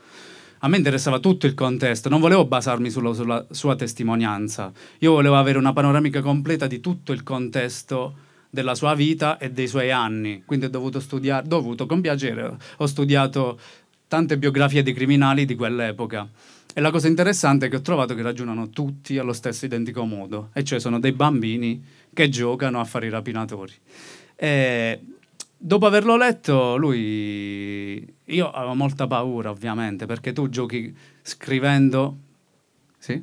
a me interessava tutto il contesto, non volevo basarmi sulla, sulla sua testimonianza, io volevo avere una panoramica completa di tutto il contesto della sua vita e dei suoi anni, quindi ho dovuto studiare, dovuto con piacere, ho studiato tante biografie di criminali di quell'epoca. E la cosa interessante è che ho trovato che ragionano tutti allo stesso identico modo, e cioè sono dei bambini che giocano a fare i rapinatori. E Dopo averlo letto, lui... Io avevo molta paura, ovviamente, perché tu giochi scrivendo... Sì?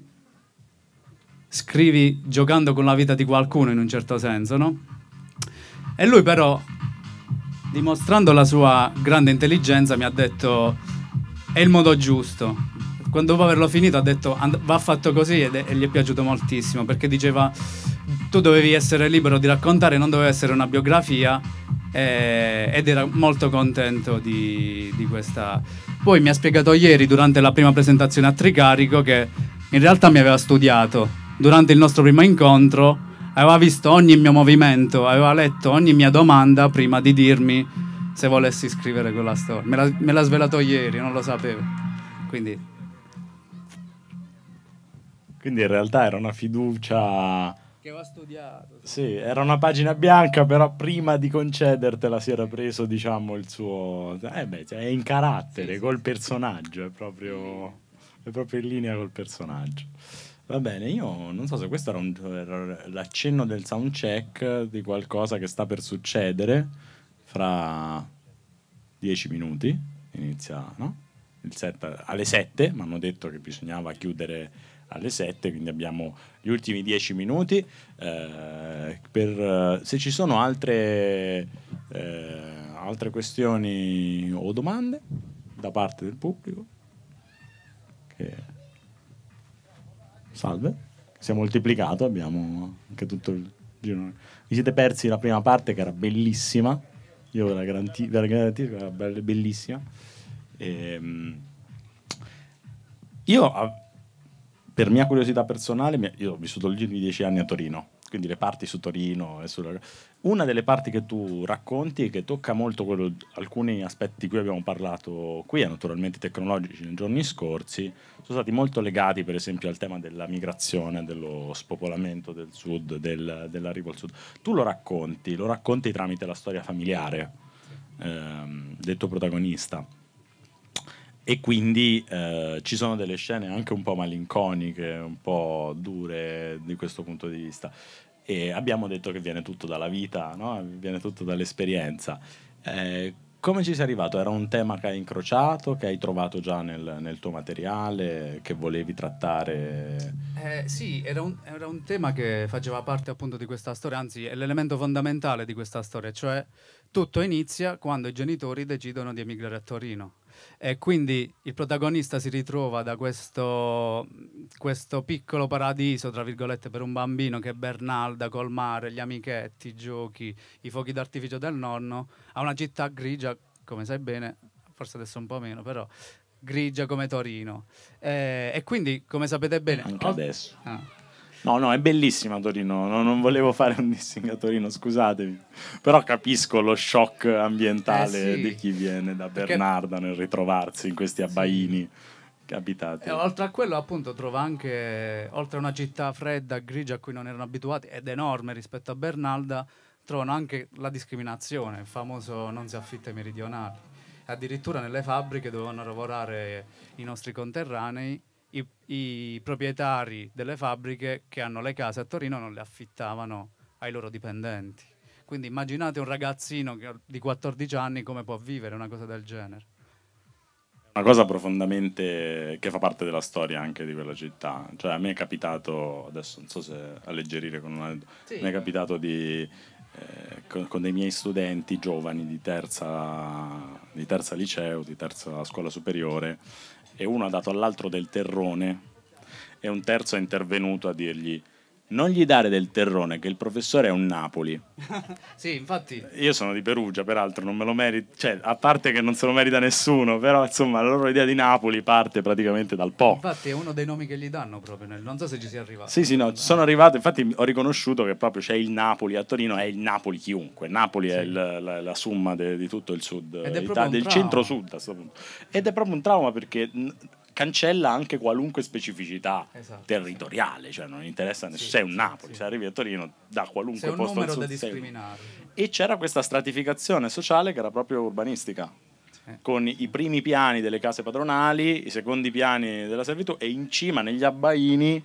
Scrivi giocando con la vita di qualcuno, in un certo senso, no? E lui però, dimostrando la sua grande intelligenza, mi ha detto... È il modo giusto. Quando dopo averlo finito ha detto va fatto così ed e gli è piaciuto moltissimo perché diceva tu dovevi essere libero di raccontare, non doveva essere una biografia eh, ed era molto contento di, di questa. Poi mi ha spiegato ieri durante la prima presentazione a Tricarico che in realtà mi aveva studiato durante il nostro primo incontro, aveva visto ogni mio movimento, aveva letto ogni mia domanda prima di dirmi se volessi scrivere quella storia. Me l'ha, me l'ha svelato ieri, non lo sapevo. Quindi. Quindi in realtà era una fiducia che va studiato. Sì, era una pagina bianca, però prima di concedertela si era preso, diciamo, il suo... Eh beh, cioè, è in carattere, sì, col personaggio, è proprio, è proprio in linea col personaggio. Va bene, io non so se questo era, un, era l'accenno del soundcheck di qualcosa che sta per succedere fra dieci minuti, inizia, no? Set, alle sette, mi hanno detto che bisognava chiudere alle 7, quindi abbiamo gli ultimi 10 minuti. Eh, per, eh, se ci sono altre, eh, altre questioni o domande da parte del pubblico, che... salve, si è moltiplicato, abbiamo anche tutto il giro. Vi siete persi la prima parte che era bellissima, io ve la, garanti- garantisco, era bellissima. E, ehm, io per mia curiosità personale, io ho vissuto gli ultimi dieci anni a Torino, quindi le parti su Torino. Sulla... Una delle parti che tu racconti e che tocca molto quello, alcuni aspetti di cui abbiamo parlato qui, e naturalmente tecnologici nei giorni scorsi, sono stati molto legati per esempio al tema della migrazione, dello spopolamento del sud, del, dell'arrivo al sud. Tu lo racconti, lo racconti tramite la storia familiare ehm, del tuo protagonista e quindi eh, ci sono delle scene anche un po' malinconiche, un po' dure di questo punto di vista. E abbiamo detto che viene tutto dalla vita, no? viene tutto dall'esperienza. Eh, come ci sei arrivato? Era un tema che hai incrociato, che hai trovato già nel, nel tuo materiale, che volevi trattare? Eh, sì, era un, era un, tema che faceva parte appunto di questa storia, anzi è l'elemento fondamentale di questa storia, cioè tutto inizia quando i genitori decidono di emigrare a Torino. E quindi il protagonista si ritrova da questo, questo piccolo paradiso, tra virgolette, per un bambino che è Bernalda col mare, gli amichetti, i giochi, i fuochi d'artificio del nonno, a una città grigia, come sai bene, forse adesso un po' meno, però grigia come Torino. Eh, e quindi, come sapete bene... Anche adesso. Ah No, no, è bellissima Torino, no, non volevo fare un dissing a Torino, scusatemi, però capisco lo shock ambientale eh sì. di chi viene da Bernarda nel ritrovarsi in questi abbaini. Sì abitati. E oltre a quello, appunto, trova anche, oltre a una città fredda, grigia a cui non erano abituati, ed enorme rispetto a Bernarda, trovano anche la discriminazione, il famoso non si affitta ai meridionali. Addirittura nelle fabbriche dovevano lavorare i nostri conterranei i proprietari delle fabbriche che hanno le case a Torino non le affittavano ai loro dipendenti. Quindi immaginate un ragazzino di 14 anni come può vivere una cosa del genere. Una cosa profondamente che fa parte della storia anche di quella città. Cioè, a me è capitato, adesso non so se alleggerire con una... Sì. Mi è capitato di eh, con, con, dei miei studenti giovani di terza, di terza liceo, di terza scuola superiore, e uno ha dato all'altro del terrone e un terzo è intervenuto a dirgli non gli dare del terrone che il professore è un Napoli. sì, infatti. Io sono di Perugia, peraltro, non me lo merito, cioè, a parte che non se lo merita nessuno, però insomma, la loro idea di Napoli parte praticamente dal Po. Infatti è uno dei nomi che gli danno proprio, nel... non so se ci sia arrivato. Sì, sì, no, sono arrivato, infatti ho riconosciuto che proprio c'è il Napoli a Torino, è il Napoli chiunque, Napoli sì. è il, la, la, somma de, di tutto il sud, Ed è Italia, del centro-sud a questo punto. Ed è proprio un trauma perché cancella anche qualunque specificità esatto, territoriale, sì. cioè non interessa nessuno, sei un Napoli, sì. se arrivi a Torino da qualunque sei un posto numero da discriminare. E c'era questa stratificazione sociale che era proprio urbanistica, con i primi piani delle case padronali, i secondi piani della servitù e in cima negli abbaini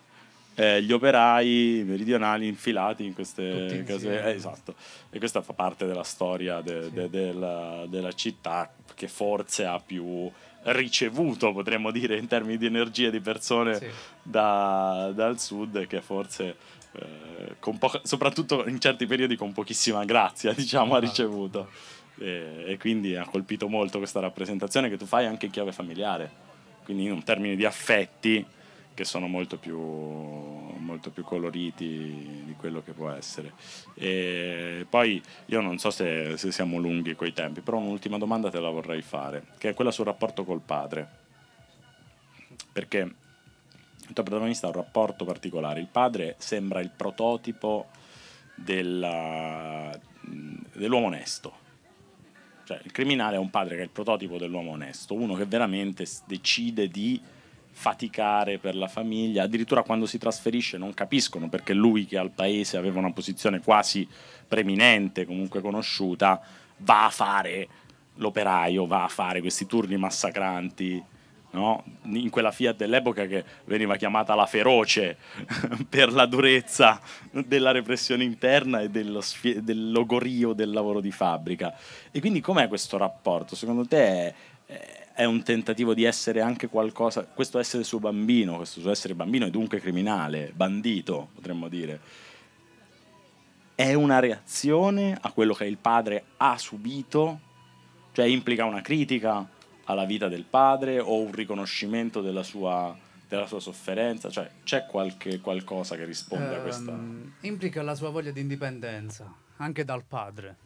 eh, gli operai meridionali infilati in queste case. Eh, esatto. E questa fa parte della storia de, sì. de, de, della, della, città che forse ha più ricevuto, potremmo dire, in termini di energia di persone sì. da, dal sud che forse eh, po- soprattutto in certi periodi con pochissima grazia diciamo, ha esatto. ricevuto e, e, quindi ha colpito molto questa rappresentazione che tu fai anche in chiave familiare quindi in termini di affetti che sono molto più, molto più, coloriti di quello che può essere. E poi io non so se, se siamo lunghi coi tempi, però un'ultima domanda te la vorrei fare, che è quella sul rapporto col padre. Perché il tuo protagonista ha un rapporto particolare, il padre sembra il prototipo della, dell'uomo onesto. Cioè, il criminale è un padre che è il prototipo dell'uomo onesto, uno che veramente decide di faticare per la famiglia, addirittura quando si trasferisce non capiscono perché lui che al paese aveva una posizione quasi preminente, comunque conosciuta, va a fare l'operaio, va a fare questi turni massacranti. No? In quella Fiat dell'epoca che veniva chiamata la feroce per la durezza della repressione interna e dello sfie- del del lavoro di fabbrica. E quindi com'è questo rapporto? Secondo te è è un tentativo di essere anche qualcosa, questo essere suo bambino, questo suo essere bambino è dunque criminale, bandito potremmo dire, è una reazione a quello che il padre ha subito, cioè implica una critica alla vita del padre o un riconoscimento della sua, della sua sofferenza, cioè c'è qualche, qualcosa che risponde eh, a questa... Ehm, implica la sua voglia di indipendenza, anche dal padre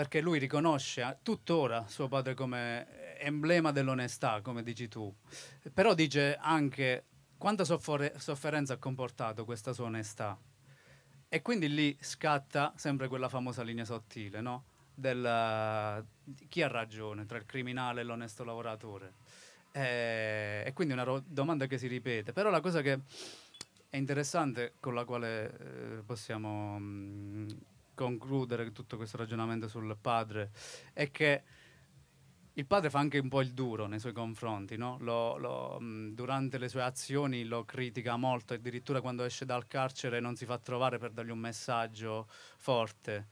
perché lui riconosce tuttora suo padre come emblema dell'onestà, come dici tu, però dice anche quanta soffer- sofferenza ha comportato questa sua onestà. E quindi lì scatta sempre quella famosa linea sottile, no? Del, uh, chi ha ragione tra il criminale e l'onesto lavoratore. Eh, e quindi una ro- domanda che si ripete. Però la cosa che è interessante, con la quale eh, possiamo mh, mm, concludere tutto questo ragionamento sul padre, è che il padre fa anche un po' il duro nei suoi confronti, no? lo, lo, mm, durante le sue azioni lo critica molto, addirittura quando esce dal carcere non si fa trovare per dargli un messaggio forte,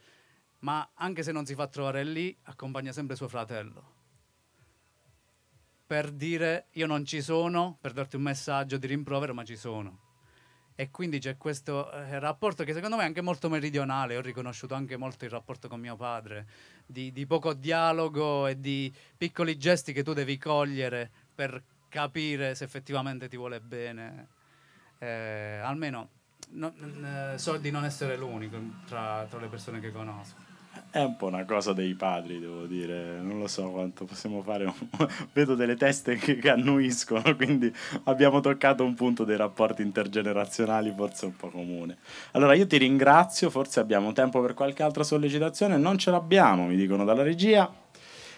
ma anche se non si fa trovare lì, accompagna sempre suo fratello per dire io non ci sono, per darti un messaggio di rimprovero, ma ci sono. E quindi c'è questo eh, rapporto che secondo me è anche molto meridionale, ho riconosciuto anche molto il rapporto con mio padre, di, di poco dialogo e di piccoli gesti che tu devi cogliere per capire se effettivamente ti vuole bene. Eh, almeno no, eh, so di non essere l'unico tra, tra le persone che conosco. È un po' una cosa dei padri, devo dire, non lo so quanto possiamo fare. Vedo delle teste che annuiscono, quindi abbiamo toccato un punto dei rapporti intergenerazionali forse un po' comune. Allora io ti ringrazio, forse abbiamo tempo per qualche altra sollecitazione, non ce l'abbiamo, mi dicono dalla regia.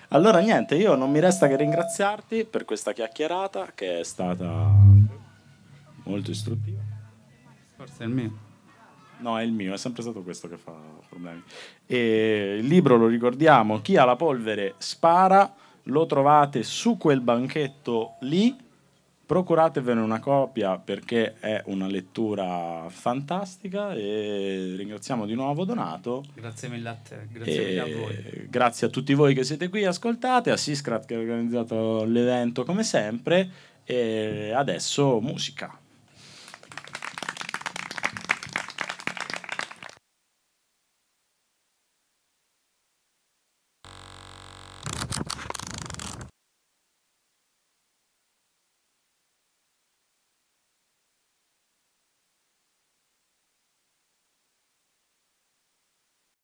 Allora niente, io non mi resta che ringraziarti per questa chiacchierata che è stata molto istruttiva. Forse è il mio. No, è il mio, è sempre stato questo che fa problemi. E il libro lo ricordiamo, Chi ha la polvere spara, lo trovate su quel banchetto lì, procuratevene una copia perché è una lettura fantastica e ringraziamo di nuovo Donato. Grazie mille a te, grazie mille a voi. Grazie a tutti voi che siete qui, ascoltate, a Siscrat che ha organizzato l'evento come sempre e adesso musica.